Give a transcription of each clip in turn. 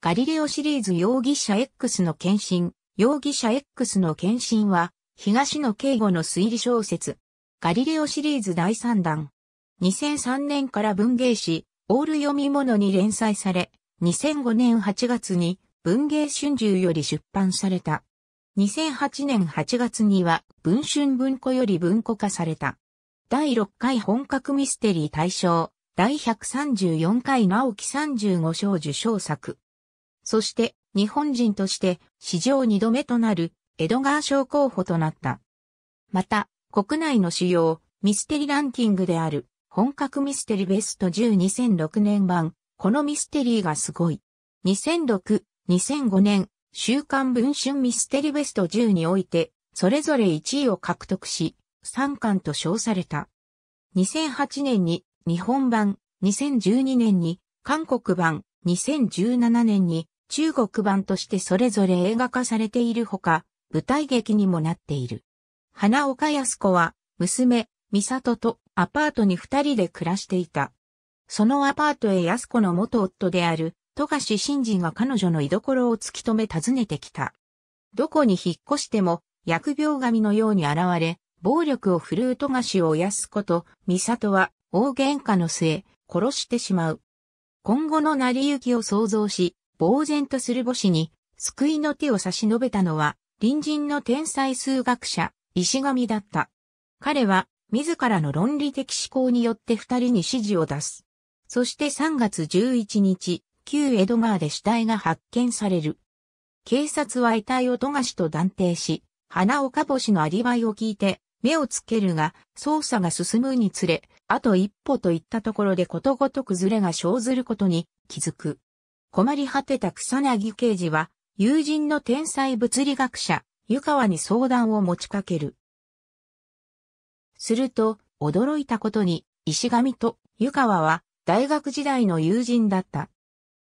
ガリレオシリーズ容疑者 X の献身、容疑者 X の献身は、東野敬吾の推理小説、ガリレオシリーズ第3弾。2003年から文芸誌、オール読み物に連載され、2005年8月に文芸春秋より出版された。2008年8月には文春文庫より文庫化された。第6回本格ミステリー大賞、第134回直木35賞受賞作。そして日本人として史上2度目となるエドガー賞候補となった。また、国内の主要ミステリランキングである本格ミステリベスト10 2006年版、このミステリーがすごい。2006、2005年、週刊文春ミステリベスト10において、それぞれ1位を獲得し、3巻と称された。2008年に日本版、2012年に韓国版、2017年に中国版としてそれぞれ映画化されているほか、舞台劇にもなっている。花岡康子は、娘、美里とアパートに二人で暮らしていた。そのアパートへ康子の元夫である、富樫慎二が彼女の居所を突き止め訪ねてきた。どこに引っ越しても、疫病神のように現れ、暴力を振るう富樫を安子と、美里は、大喧嘩の末、殺してしまう。今後の成り行きを想像し、呆然とする母子に、救いの手を差し伸べたのは、隣人の天才数学者、石神だった。彼は、自らの論理的思考によって二人に指示を出す。そして3月11日、旧江戸川で死体が発見される。警察は遺体を富樫と断定し、花岡星のアリバイを聞いて、目をつけるが、捜査が進むにつれ、あと一歩といったところでことごとくずれが生ずることに気づく。困り果てた草薙刑事は、友人の天才物理学者、湯川に相談を持ちかける。すると、驚いたことに、石神と湯川は、大学時代の友人だった。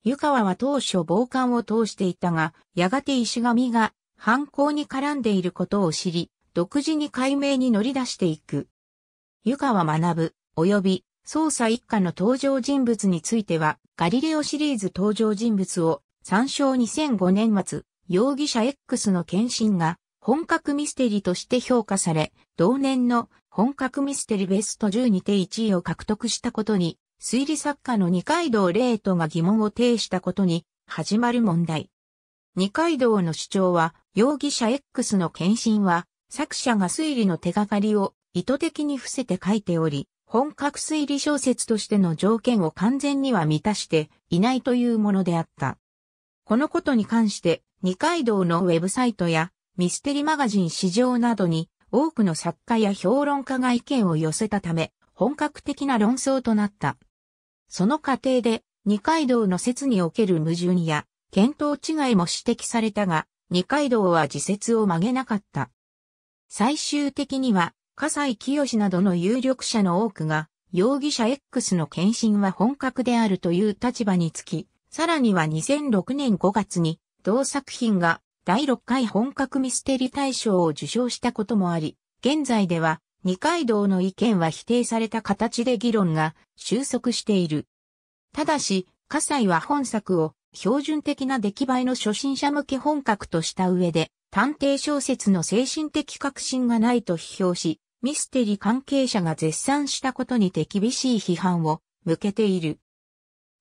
湯川は当初傍観を通していたが、やがて石神が犯行に絡んでいることを知り、独自に解明に乗り出していく。湯川学ぶ、及び捜査一課の登場人物については、ガリレオシリーズ登場人物を参照2005年末、容疑者 X の検診が本格ミステリーとして評価され、同年の本格ミステリーベスト10にて1位を獲得したことに、推理作家の二階堂霊トが疑問を呈したことに始まる問題。二階堂の主張は、容疑者 X の検診は、作者が推理の手がかりを意図的に伏せて書いており、本格推理小説としての条件を完全には満たしていないというものであった。このことに関して、二階堂のウェブサイトやミステリマガジン市場などに多くの作家や評論家が意見を寄せたため、本格的な論争となった。その過程で、二階堂の説における矛盾や、見当違いも指摘されたが、二階堂は自説を曲げなかった。最終的には、笠井清などの有力者の多くが、容疑者 X の検診は本格であるという立場につき、さらには2006年5月に、同作品が第6回本格ミステリ大賞を受賞したこともあり、現在では二階堂の意見は否定された形で議論が収束している。ただし、笠井は本作を標準的な出来栄えの初心者向け本格とした上で、探偵小説の精神的革新がないと批評し、ミステリ関係者が絶賛したことにて厳しい批判を向けている。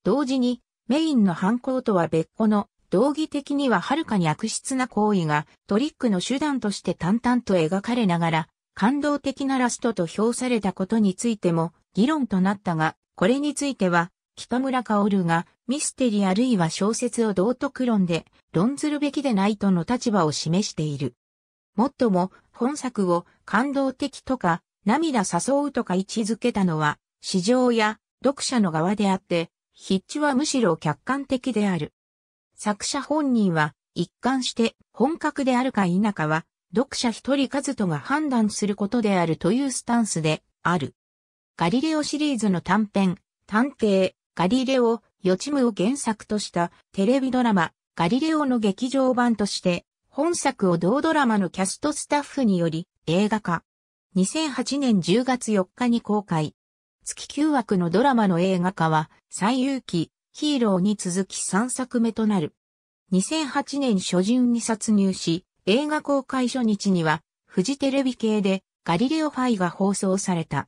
同時に、メインの犯行とは別個の、道義的にははるかに悪質な行為がトリックの手段として淡々と描かれながら、感動的なラストと評されたことについても議論となったが、これについては、北村薫がミステリーあるいは小説を道徳論で論ずるべきでないとの立場を示している。もっとも、本作を感動的とか、涙誘うとか位置づけたのは、市場や読者の側であって、筆致はむしろ客観的である。作者本人は、一貫して本格であるか否かは、読者一人数とが判断することであるというスタンスである。ガリレオシリーズの短編、探偵、ガリレオ、予知夢を原作としたテレビドラマ、ガリレオの劇場版として、本作を同ドラマのキャストスタッフにより映画化。2008年10月4日に公開。月9枠のドラマの映画化は、最有機、ヒーローに続き3作目となる。2008年初旬に殺入し、映画公開初日には、フジテレビ系でガリレオファイが放送された。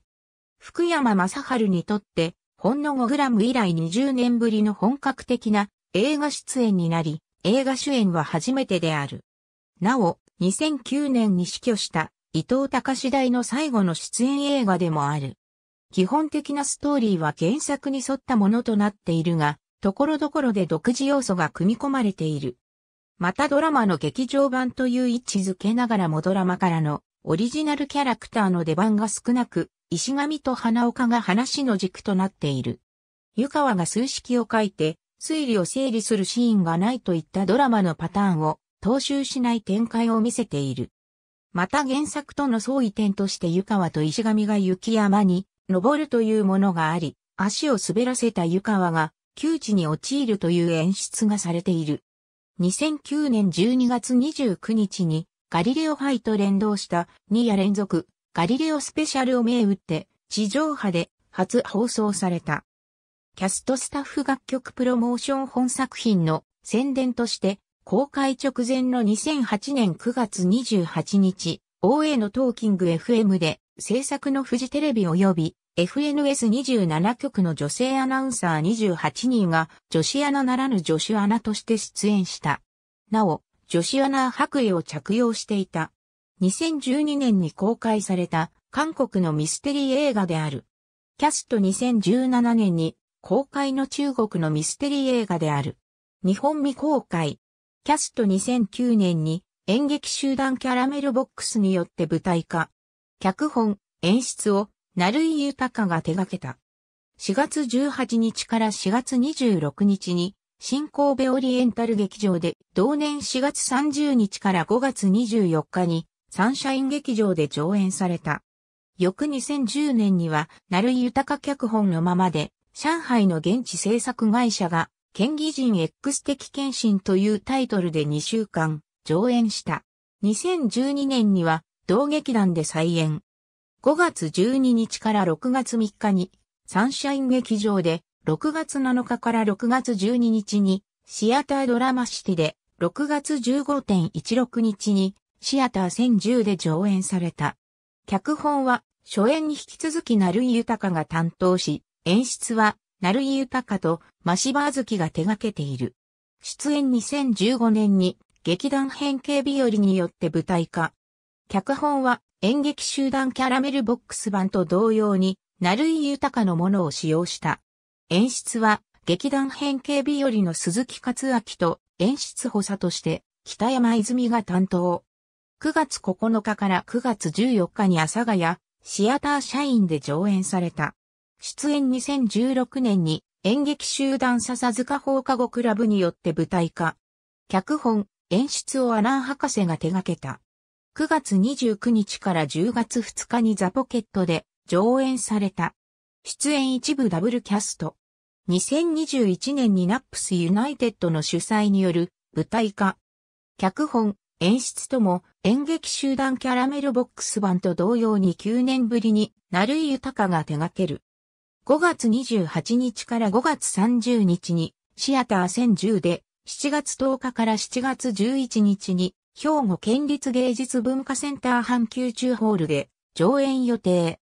福山雅治にとって、ほんの5グラム以来20年ぶりの本格的な映画出演になり、映画主演は初めてである。なお、2009年に死去した伊藤隆大の最後の出演映画でもある。基本的なストーリーは原作に沿ったものとなっているが、ところどころで独自要素が組み込まれている。またドラマの劇場版という位置づけながらもドラマからのオリジナルキャラクターの出番が少なく、石上と花岡が話の軸となっている。湯川が数式を書いて、推理を整理するシーンがないといったドラマのパターンを踏襲しない展開を見せている。また原作との相違点として湯川と石神が雪山に登るというものがあり、足を滑らせた湯川が窮地に陥るという演出がされている。2009年12月29日にガリレオイと連動した2夜連続ガリレオスペシャルを銘打って地上波で初放送された。キャストスタッフ楽曲プロモーション本作品の宣伝として公開直前の2008年9月28日、OA のトーキング FM で、制作のフジテレビ及び FNS27 局の女性アナウンサー28人が女子アナならぬ女子アナとして出演した。なお、女子アナ白衣を着用していた。2012年に公開された韓国のミステリー映画である。キャスト2017年に公開の中国のミステリー映画である。日本未公開、キャスト2009年に演劇集団キャラメルボックスによって舞台化。脚本、演出を、成井豊が手掛けた。4月18日から4月26日に、新神戸オリエンタル劇場で、同年4月30日から5月24日に、サンシャイン劇場で上演された。翌2010年には、成井豊脚本のままで、上海の現地制作会社が県議人 X 的検診というタイトルで2週間上演した。2012年には同劇団で再演。5月12日から6月3日にサンシャイン劇場で6月7日から6月12日にシアタードラマシティで6月15.16日にシアター1010で上演された。脚本は初演に引き続き成井豊が担当し、演出はナルイ・ユパカとマシバーズキが手掛けている。出演2015年に劇団変形日和によって舞台化。脚本は演劇集団キャラメルボックス版と同様に、ナルイ・ユタカのものを使用した。演出は劇団変形日和の鈴木克明と演出補佐として北山泉が担当。9月9日から9月14日に阿佐ヶ谷シアター社員で上演された。出演2016年に演劇集団笹塚放課後クラブによって舞台化。脚本、演出をアラン博士が手掛けた。9月29日から10月2日にザポケットで上演された。出演一部ダブルキャスト。2021年にナップスユナイテッドの主催による舞台化。脚本、演出とも演劇集団キャラメルボックス版と同様に9年ぶりに、なるい豊が手掛ける。5月28日から5月30日にシアター1010で7月10日から7月11日に兵庫県立芸術文化センター阪急中ホールで上演予定。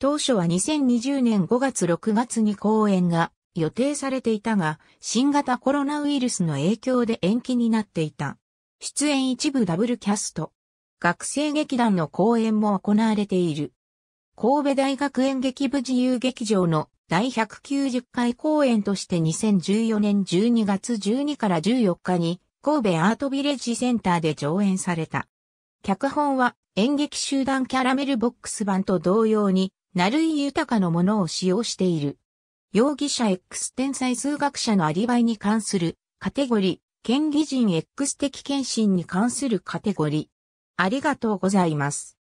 当初は2020年5月6月に公演が予定されていたが、新型コロナウイルスの影響で延期になっていた。出演一部ダブルキャスト。学生劇団の公演も行われている。神戸大学演劇部自由劇場の第190回公演として2014年12月12から14日に神戸アートビレッジセンターで上演された。脚本は演劇集団キャラメルボックス版と同様に、るい豊のものを使用している。容疑者 X 天才数学者のアリバイに関するカテゴリー、権利人 X 的献身に関するカテゴリー。ありがとうございます。